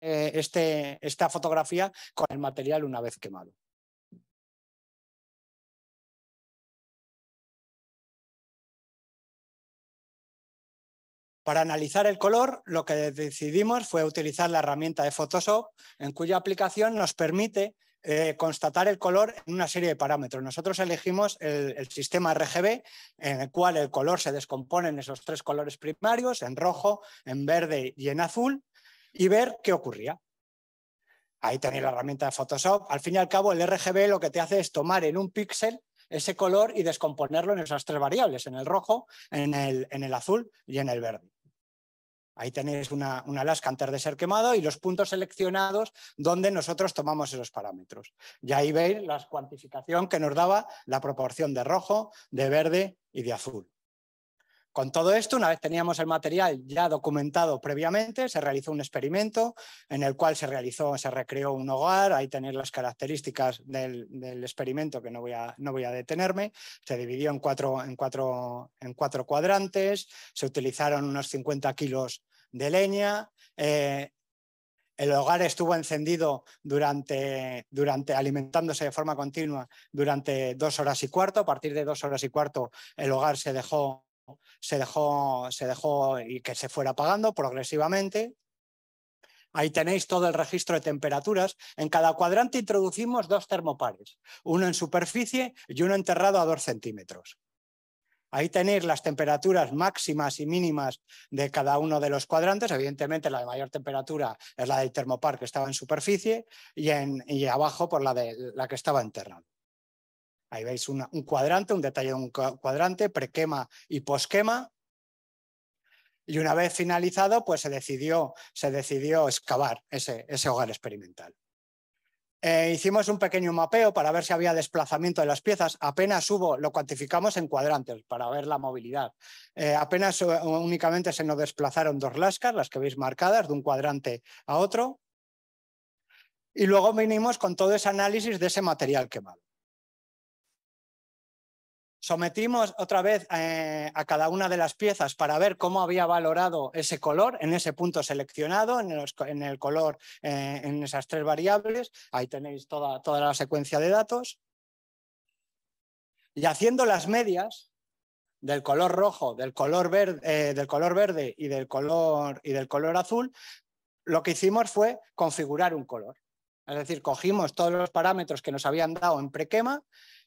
Eh, este, esta fotografía con el material una vez quemado. Para analizar el color, lo que decidimos fue utilizar la herramienta de Photoshop, en cuya aplicación nos permite eh, constatar el color en una serie de parámetros. Nosotros elegimos el, sistema RGB, en el cual el color se descompone en esos tres colores primarios, en rojo, en verde y en azul, y ver qué ocurría. Ahí tenéis la herramienta de Photoshop. Al fin y al cabo, el RGB lo que te hace es tomar en un píxel ese color y descomponerlo en esas tres variables, en el rojo, en el, en el azul y en el verde. Ahí tenéis una, una lasca antes de ser quemado y los puntos seleccionados donde nosotros tomamos esos parámetros. Y ahí veis la cuantificación que nos daba la proporción de rojo, de verde y de azul. Con todo esto, una vez teníamos el material ya documentado previamente, se realizó un experimento en el cual se realizó, se recreó un hogar, ahí tenéis las características del, experimento que no voy, a, no voy a detenerme, se dividió en cuatro, en, cuatro, en cuatro cuadrantes, se utilizaron unos 50 kilos de leña, eh, el hogar estuvo encendido durante, durante, alimentándose de forma continua durante dos horas y cuarto. A partir de dos horas y cuarto, el hogar se dejó se dejó, se dejó y que se fuera apagando progresivamente. Ahí tenéis todo el registro de temperaturas. En cada cuadrante introducimos dos termopares, uno en superficie y uno enterrado a dos centímetros. Ahí tenéis las temperaturas máximas y mínimas de cada uno de los cuadrantes. Evidentemente, la de mayor temperatura es la del termopar que estaba en superficie y, en, y abajo por la, de, la que estaba enterrado. Ahí veis un cuadrante, un detalle de un cuadrante, prequema y posquema. Y una vez finalizado, pues se decidió, se decidió excavar ese, hogar experimental. Eh, hicimos un pequeño mapeo para ver si había desplazamiento de las piezas. Apenas hubo, lo cuantificamos en cuadrantes para ver la movilidad. Eh, apenas eh, únicamente se nos desplazaron dos lascas, las que veis marcadas, de un cuadrante a otro. Y luego vinimos con todo ese análisis de ese material quemado. Sometimos otra vez eh, a cada una de las piezas para ver cómo había valorado ese color en ese punto seleccionado, en, el color, eh, en esas tres variables. Ahí tenéis toda, la secuencia de datos. Y haciendo las medias del color rojo, del color verde, eh, del color verde y, del color, y del color azul, lo que hicimos fue configurar un color. Es decir, cogimos todos los parámetros que nos habían dado en prequema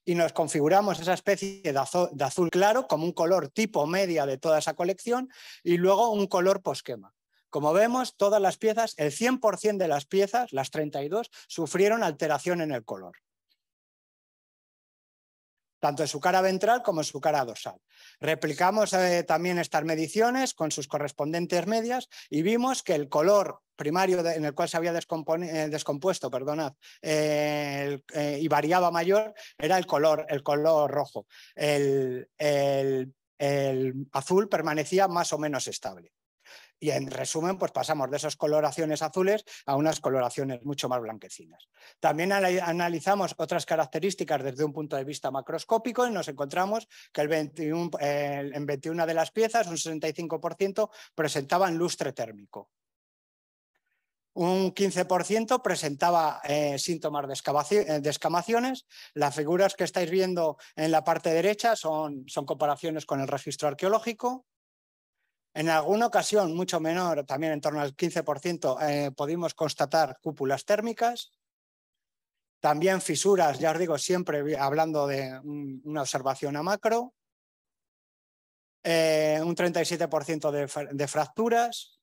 y nos configuramos esa especie de azul, claro como un color tipo media de toda esa colección y luego un color posquema. Como vemos, todas las piezas, el 100% de las piezas, las 32, sufrieron alteración en el color tanto en su cara ventral como en su cara dorsal. Replicamos eh, también estas mediciones con sus correspondientes medias y vimos que el color primario en el cual se había eh, descompuesto perdonad, eh, y variaba mayor era el color, el color rojo. el azul permanecía más o menos estable. Y en resumen, pues pasamos de esas coloraciones azules a unas coloraciones mucho más blanquecinas. También analizamos otras características desde un punto de vista macroscópico y nos encontramos que en 21 de las piezas, un 65%, presentaban lustre térmico. Un 15% presentaba eh, síntomas de, escamaciones. Eh, las figuras que estáis viendo en la parte derecha son comparaciones con el registro arqueológico. En alguna ocasión, mucho menor, también en torno al 15%, eh, pudimos constatar cúpulas térmicas. También fisuras, ya os digo, siempre hablando de una observación a macro. Eh, un 37% de, de, fracturas.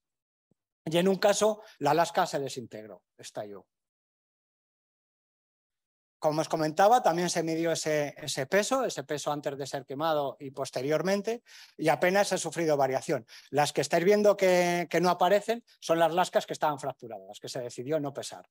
Y en un caso, la Alaska se desintegró, estalló como os comentaba, también se midió ese, peso, ese peso antes de ser quemado y posteriormente, y apenas ha sufrido variación. Las que estáis viendo que, que no aparecen son las lascas que estaban fracturadas, que se decidió no pesar.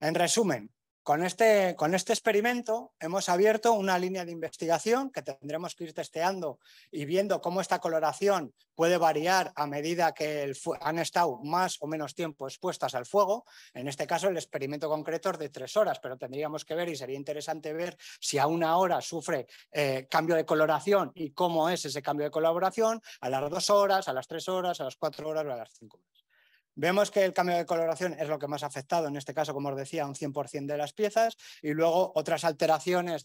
En resumen, con este, con este experimento hemos abierto una línea de investigación que tendremos que ir testeando y viendo cómo esta coloración puede variar a medida que han estado más o menos tiempo expuestas al fuego. En este caso, el experimento concreto es de tres horas, pero tendríamos que ver y sería interesante ver si a una hora sufre eh, cambio de coloración y cómo es ese cambio de coloración a las dos horas, a las tres horas, a las cuatro horas o a las cinco horas. Vemos que el cambio de coloración es lo que más ha afectado, en este caso, como os decía, un 100% de las piezas y luego otras alteraciones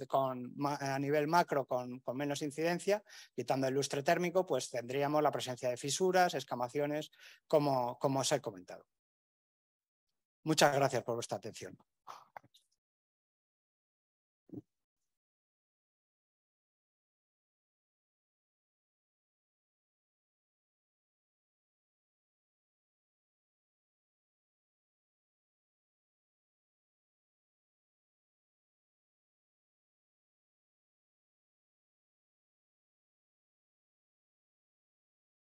a nivel macro con, menos incidencia, quitando el lustre térmico, pues tendríamos la presencia de fisuras, escamaciones, como os he comentado. Muchas gracias por vuestra atención.